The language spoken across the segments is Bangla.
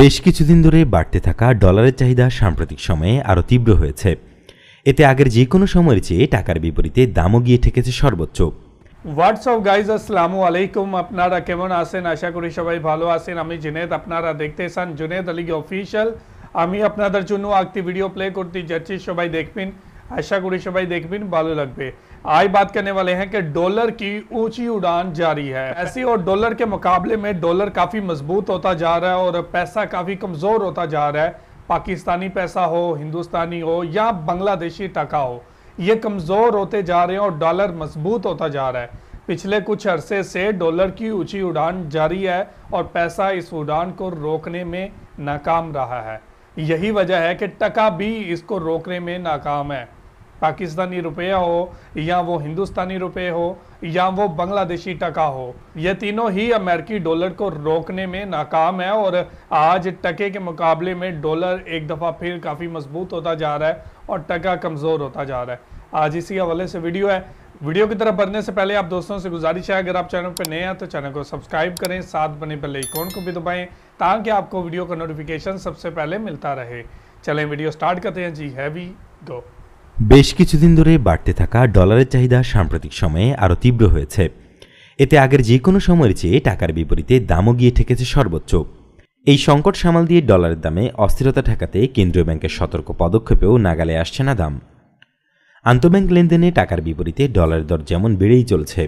বেশ কিছুদিন ধরে বাড়তে থাকা ডলারের চাহিদা সাম্প্রতিক সময়ে আরও তীব্র হয়েছে এতে আগের যে কোনো সময়ের চেয়ে টাকার বিপরীতে দামও গিয়ে ঠেকেছে সর্বোচ্চ হোয়াটসঅ্যাপ গাইজ আসসালামু আলাইকুম আপনারা কেমন আছেন আশা করি সবাই ভালো আছেন আমি জুনেদ আপনারা দেখতে চান জুনেদ আলী অফিসিয়াল আমি আপনাদের জন্য একটি ভিডিও প্লে করতে যাচ্ছি সবাই দেখবেন আশা করি সবাই দেখবেন ভালো লাগবে आज बात करने वाले हैं कि डॉलर की ऊंची उड़ान जारी है ऐसी और डॉलर के मुकाबले में डॉलर काफ़ी मजबूत होता जा रहा है और पैसा काफ़ी कमज़ोर होता जा रहा है पाकिस्तानी पैसा हो हिंदुस्तानी हो या बांग्लादेशी टका हो ये कमज़ोर होते जा रहे हैं और डॉलर मजबूत होता जा रहा है पिछले कुछ अरसे से डॉलर की ऊंची उड़ान जारी है और पैसा इस उड़ान को रोकने में नाकाम रहा है यही वजह है कि टका भी इसको रोकने में नाकाम है पाकिस्तानी रुपया हो या वो हिंदुस्तानी रुपये हो या वो बांग्लादेशी टका हो ये तीनों ही अमेरिकी डॉलर को रोकने में नाकाम है और आज टके के मुकाबले में डॉलर एक दफ़ा फिर काफ़ी मजबूत होता जा रहा है और टका कमज़ोर होता जा रहा है आज इसी हवाले से वीडियो है वीडियो की तरफ बढ़ने से पहले आप दोस्तों से गुजारिश है अगर आप चैनल पर नए हैं तो चैनल को सब्सक्राइब करें साथ बने पहले आइकॉन को भी दबाएँ ताकि आपको वीडियो का नोटिफिकेशन सबसे पहले मिलता रहे चलें वीडियो स्टार्ट करते हैं जी हैवी गो বেশ কিছুদিন ধরে বাড়তে থাকা ডলারের চাহিদা সাম্প্রতিক সময়ে আরও তীব্র হয়েছে এতে আগের যে কোনো সময়ের চেয়ে টাকার বিপরীতে দামও গিয়ে ঠেকেছে সর্বোচ্চ এই সংকট সামাল দিয়ে ডলারের দামে অস্থিরতা ঠেকাতে কেন্দ্রীয় ব্যাংকের সতর্ক পদক্ষেপেও নাগালে আসছে না দাম আন্তঃব্যাংক লেনদেনে টাকার বিপরীতে ডলারের দর যেমন বেড়েই চলছে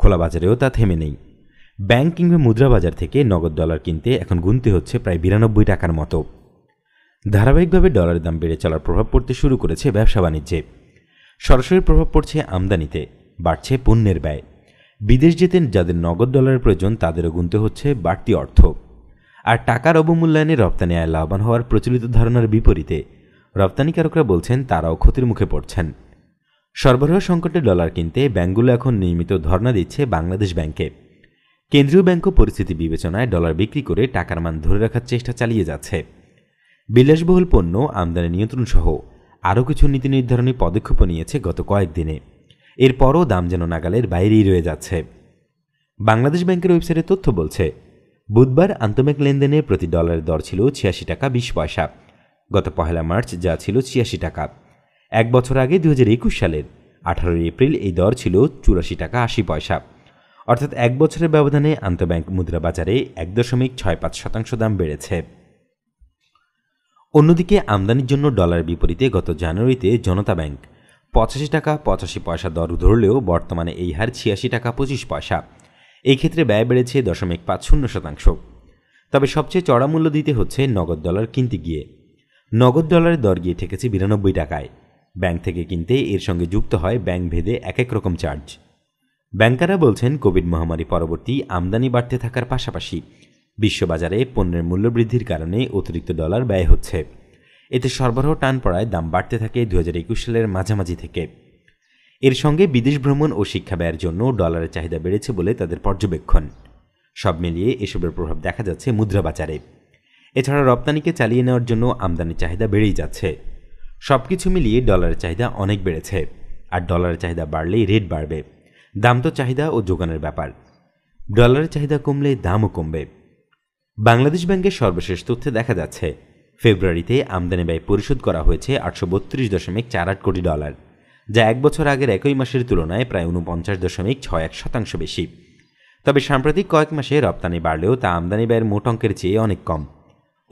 খোলা বাজারেও তা থেমে নেই ব্যাংক কিংবা মুদ্রা বাজার থেকে নগদ ডলার কিনতে এখন গুনতে হচ্ছে প্রায় বিরানব্বই টাকার মতো ধারাবাহিকভাবে ডলারের দাম বেড়ে চলার প্রভাব পড়তে শুরু করেছে ব্যবসা বাণিজ্যে সরাসরি প্রভাব পড়ছে আমদানিতে বাড়ছে পণ্যের ব্যয় বিদেশ যেতে যাদের নগদ ডলারের প্রয়োজন তাদেরও গুনতে হচ্ছে বাড়তি অর্থ আর টাকার অবমূল্যায়নে রপ্তানি আয় লাভবান হওয়ার প্রচলিত ধারণার বিপরীতে রপ্তানিকারকরা বলছেন তারাও ক্ষতির মুখে পড়ছেন সরবরাহ সংকটে ডলার কিনতে ব্যাংকগুলো এখন নিয়মিত ধর্ণা দিচ্ছে বাংলাদেশ ব্যাংকে কেন্দ্রীয় ব্যাংকও পরিস্থিতি বিবেচনায় ডলার বিক্রি করে টাকার মান ধরে রাখার চেষ্টা চালিয়ে যাচ্ছে বিলাসবহুল পণ্য আমদানি নিয়ন্ত্রণ সহ আরও কিছু নীতি নির্ধারণী পদক্ষেপও নিয়েছে গত কয়েকদিনে এরপরও দাম যেন নাগালের বাইরেই রয়ে যাচ্ছে বাংলাদেশ ব্যাংকের ওয়েবসাইটে তথ্য বলছে বুধবার আন্তমেক লেনদেনে প্রতি ডলারের দর ছিল ছিয়াশি টাকা বিশ পয়সা গত পহেলা মার্চ যা ছিল ছিয়াশি টাকা এক বছর আগে দু হাজার একুশ সালের আঠারোই এপ্রিল এই দর ছিল চুরাশি টাকা আশি পয়সা অর্থাৎ এক বছরের ব্যবধানে আন্তঃব্যাংক মুদ্রা বাজারে এক দশমিক ছয় পাঁচ শতাংশ দাম বেড়েছে অন্যদিকে আমদানির জন্য ডলারের বিপরীতে গত জানুয়ারিতে জনতা ব্যাংক পঁচাশি টাকা পঁচাশি পয়সা দর ধরলেও বর্তমানে এই হার ছিয়াশি টাকা পঁচিশ পয়সা এই ক্ষেত্রে ব্যয় বেড়েছে দশমিক পাঁচ শূন্য শতাংশ তবে সবচেয়ে চড়া মূল্য দিতে হচ্ছে নগদ ডলার কিনতে গিয়ে নগদ ডলারের দর গিয়ে ঠেকেছে বিরানব্বই টাকায় ব্যাংক থেকে কিনতে এর সঙ্গে যুক্ত হয় ব্যাংক ভেদে এক এক রকম চার্জ ব্যাংকাররা বলছেন কোভিড মহামারী পরবর্তী আমদানি বাড়তে থাকার পাশাপাশি বিশ্ববাজারে পণ্যের মূল্য বৃদ্ধির কারণে অতিরিক্ত ডলার ব্যয় হচ্ছে এতে সরবরাহ টান পড়ায় দাম বাড়তে থাকে দু সালের মাঝামাঝি থেকে এর সঙ্গে বিদেশ ভ্রমণ ও শিক্ষা ব্যয়ের জন্য ডলারের চাহিদা বেড়েছে বলে তাদের পর্যবেক্ষণ সব মিলিয়ে এসবের প্রভাব দেখা যাচ্ছে মুদ্রা বাজারে এছাড়া রপ্তানিকে চালিয়ে নেওয়ার জন্য আমদানির চাহিদা বেড়েই যাচ্ছে সব কিছু মিলিয়ে ডলারের চাহিদা অনেক বেড়েছে আর ডলারের চাহিদা বাড়লেই রেট বাড়বে দাম তো চাহিদা ও যোগানের ব্যাপার ডলারের চাহিদা কমলে দামও কমবে বাংলাদেশ ব্যাংকের সর্বশেষ তথ্যে দেখা যাচ্ছে ফেব্রুয়ারিতে আমদানি ব্যয় পরিশোধ করা হয়েছে আটশো বত্রিশ দশমিক চার আট কোটি ডলার যা এক বছর আগের একই মাসের তুলনায় প্রায় উনপঞ্চাশ দশমিক ছয় এক শতাংশ বেশি তবে সাম্প্রতিক কয়েক মাসে রপ্তানি বাড়লেও তা আমদানি ব্যয়ের মোট অঙ্কের চেয়ে অনেক কম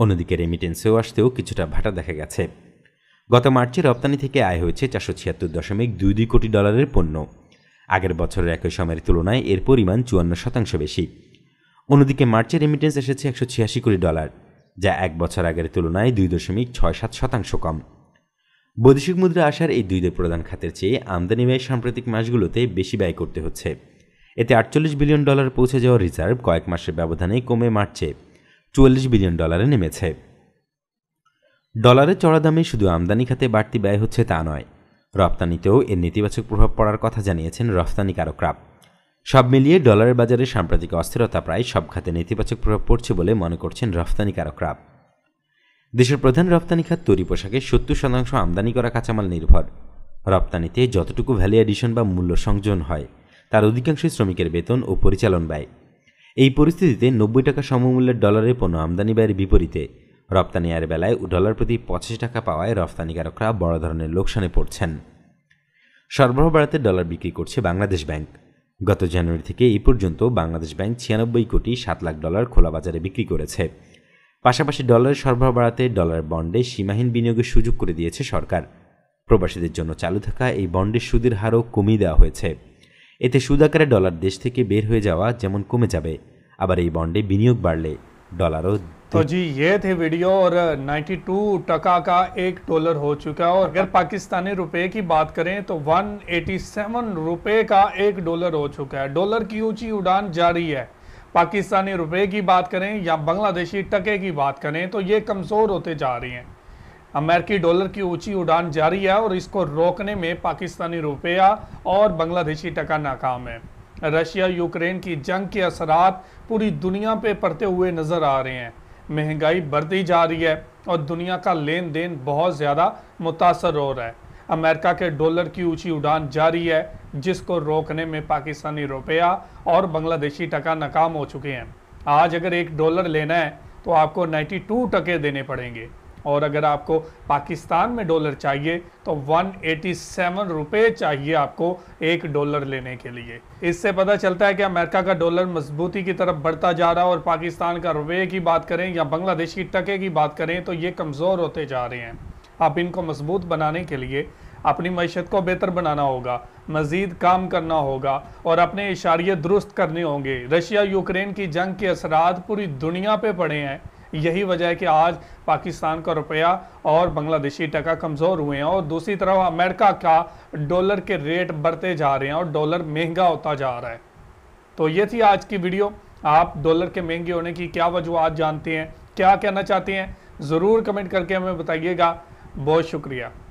অন্যদিকে রেমিটেন্সেও আসতেও কিছুটা ভাটা দেখা গেছে গত মার্চে রপ্তানি থেকে আয় হয়েছে চারশো ছিয়াত্তর দশমিক দুই দুই কোটি ডলারের পণ্য আগের বছরের একই সময়ের তুলনায় এর পরিমাণ চুয়ান্ন শতাংশ বেশি অন্যদিকে মার্চে রেমিটেন্স এসেছে একশো ছিয়াশি কোটি ডলার যা এক বছর আগের তুলনায় দুই দশমিক ছয় সাত শতাংশ কম বৈদেশিক মুদ্রা আসার এই দুই প্রধান খাতের চেয়ে আমদানি ব্যয় সাম্প্রতিক মাসগুলোতে বেশি ব্যয় করতে হচ্ছে এতে আটচল্লিশ বিলিয়ন ডলার পৌঁছে যাওয়া রিজার্ভ কয়েক মাসের ব্যবধানে কমে মারছে চুয়াল্লিশ বিলিয়ন ডলারে নেমেছে ডলারের চড়া দামে শুধু আমদানি খাতে বাড়তি ব্যয় হচ্ছে তা নয় রপ্তানিতেও এর নেতিবাচক প্রভাব পড়ার কথা জানিয়েছেন রপ্তানিকারকরা সব মিলিয়ে ডলারের বাজারে সাম্প্রতিক অস্থিরতা প্রায় সব খাতে নেতিবাচক প্রভাব পড়ছে বলে মনে করছেন রফতানিকারকরা দেশের প্রধান রপ্তানি খাত তৈরি পোশাকে সত্তর শতাংশ আমদানি করা কাঁচামাল নির্ভর রপ্তানিতে যতটুকু ভ্যালু অ্যাডিশন বা মূল্য সংযোজন হয় তার অধিকাংশই শ্রমিকের বেতন ও পরিচালন ব্যয় এই পরিস্থিতিতে নব্বই টাকা সমমূল্যের ডলারে পণ্য আমদানি ব্যয়ের বিপরীতে রপ্তানি আয়ের বেলায় ডলার প্রতি পঁচিশ টাকা পাওয়ায় রপ্তানিকারকরা বড় ধরনের লোকসানে পড়ছেন সরবরাহ বাড়াতে ডলার বিক্রি করছে বাংলাদেশ ব্যাংক গত জানুয়ারি থেকে এ পর্যন্ত বাংলাদেশ ব্যাংক ছিয়ানব্বই কোটি সাত লাখ ডলার খোলা বাজারে বিক্রি করেছে পাশাপাশি ডলারের সরবরাহ বাড়াতে ডলার বন্ডে সীমাহীন বিনিয়োগের সুযোগ করে দিয়েছে সরকার প্রবাসীদের জন্য চালু থাকা এই বন্ডের সুদের হারও কমিয়ে দেওয়া হয়েছে এতে সুদ আকারে ডলার দেশ থেকে বের হয়ে যাওয়া যেমন কমে যাবে আবার এই বন্ডে বিনিয়োগ বাড়লে डॉलर तो जी ये थे वीडियो और 92 टका का एक डॉलर हो चुका है और अगर पाकिस्तानी रुपए की बात करें तो 187 रुपए का एक डॉलर हो चुका है डॉलर की ऊंची उड़ान जारी है पाकिस्तानी रुपए की बात करें या बांग्लादेशी टके की बात करें तो ये कमज़ोर होते जा रही हैं अमेरिकी डॉलर की ऊंची उड़ान जारी है और इसको रोकने में पाकिस्तानी रुपया और बांग्लादेशी टका नाकाम है रशिया यूक्रेन की जंग के असरात पूरी दुनिया पे पड़ते हुए नज़र आ रहे हैं महंगाई बढ़ती जा रही है और दुनिया का लेन देन बहुत ज़्यादा मुतासर हो रहा है अमेरिका के डॉलर की ऊंची उड़ान जारी है जिसको रोकने में पाकिस्तानी रुपया और बांग्लादेशी टका नाकाम हो चुके हैं आज अगर एक डॉलर लेना है तो आपको 92 टके देने पड़ेंगे और अगर आपको पाकिस्तान में डॉलर चाहिए तो वन एटी सेवन रुपये चाहिए आपको एक डॉलर लेने के लिए इससे पता चलता है कि अमेरिका का डॉलर मजबूती की तरफ बढ़ता जा रहा है और पाकिस्तान का रुपये की बात करें या बांग्लादेश की टके की बात करें तो ये कमज़ोर होते जा रहे हैं आप इनको मजबूत बनाने के लिए अपनी मीशत को बेहतर बनाना होगा मज़ीद काम करना होगा और अपने इशारे दुरुस्त करने होंगे रशिया यूक्रेन की जंग के असरात पूरी दुनिया पर पड़े हैं यही वजह है कि आज पाकिस्तान का रुपया और बांग्लादेशी टका कमज़ोर हुए हैं और दूसरी तरफ अमेरिका का डॉलर के रेट बढ़ते जा रहे हैं और डॉलर महंगा होता जा रहा है तो ये थी आज की वीडियो आप डॉलर के महंगे होने की क्या वजूहत जानते हैं क्या कहना चाहते हैं ज़रूर कमेंट करके हमें बताइएगा बहुत शुक्रिया